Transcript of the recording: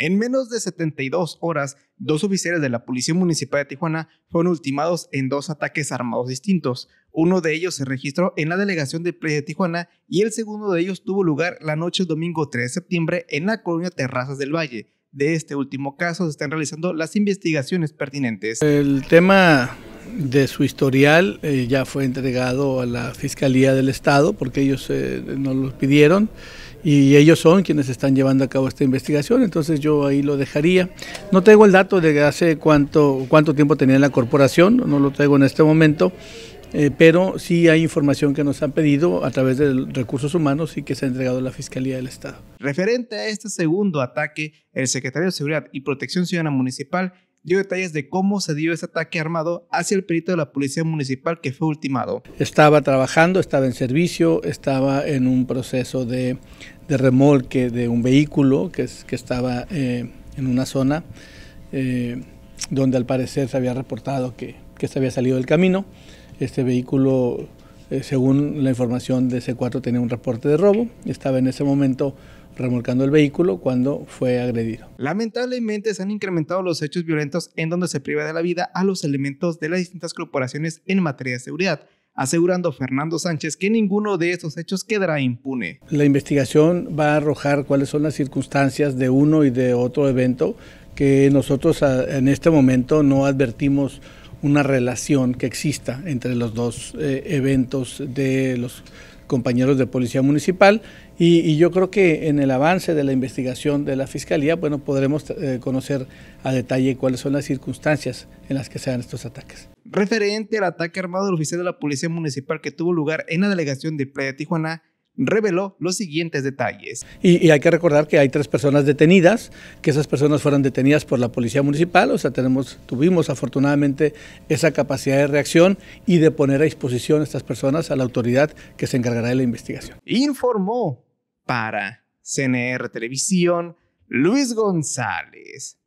En menos de 72 horas, dos oficiales de la Policía Municipal de Tijuana fueron ultimados en dos ataques armados distintos. Uno de ellos se registró en la delegación de Play de Tijuana y el segundo de ellos tuvo lugar la noche del domingo 3 de septiembre en la colonia Terrazas del Valle. De este último caso se están realizando las investigaciones pertinentes. El tema de su historial eh, ya fue entregado a la Fiscalía del Estado porque ellos eh, no nos lo pidieron y ellos son quienes están llevando a cabo esta investigación, entonces yo ahí lo dejaría. No tengo el dato de hace cuánto, cuánto tiempo tenía la corporación, no lo tengo en este momento, eh, pero sí hay información que nos han pedido a través de recursos humanos y que se ha entregado a la Fiscalía del Estado. Referente a este segundo ataque, el secretario de Seguridad y Protección Ciudadana Municipal dio detalles de cómo se dio ese ataque armado hacia el perito de la policía municipal que fue ultimado. Estaba trabajando, estaba en servicio, estaba en un proceso de, remolque de un vehículo que, que estaba eh, en una zona eh, donde al parecer se había reportado que, se había salido del camino. Este vehículo, eh, según la información de C4, tenía un reporte de robo. Estaba en ese momento remolcando el vehículo cuando fue agredido. Lamentablemente se han incrementado los hechos violentos en donde se priva de la vida a los elementos de las distintas corporaciones en materia de seguridad asegurando Fernando Sánchez que ninguno de estos hechos quedará impune. La investigación va a arrojar cuáles son las circunstancias de uno y de otro evento que nosotros ah, en este momento no advertimos una relación que exista entre los dos eh, eventos de los compañeros de Policía Municipal y, yo creo que en el avance de la investigación de la Fiscalía, bueno, podremos eh, conocer a detalle cuáles son las circunstancias en las que se dan estos ataques. Referente al ataque armado del oficial de la Policía Municipal que tuvo lugar en la delegación de Playa Tijuana, reveló los siguientes detalles. Y, hay que recordar que hay tres personas detenidas, que esas personas fueron detenidas por la policía municipal, o sea, tenemos, tuvimos afortunadamente esa capacidad de reacción y de poner a disposición a estas personas a la autoridad que se encargará de la investigación. Informó para CNR Televisión Luis González.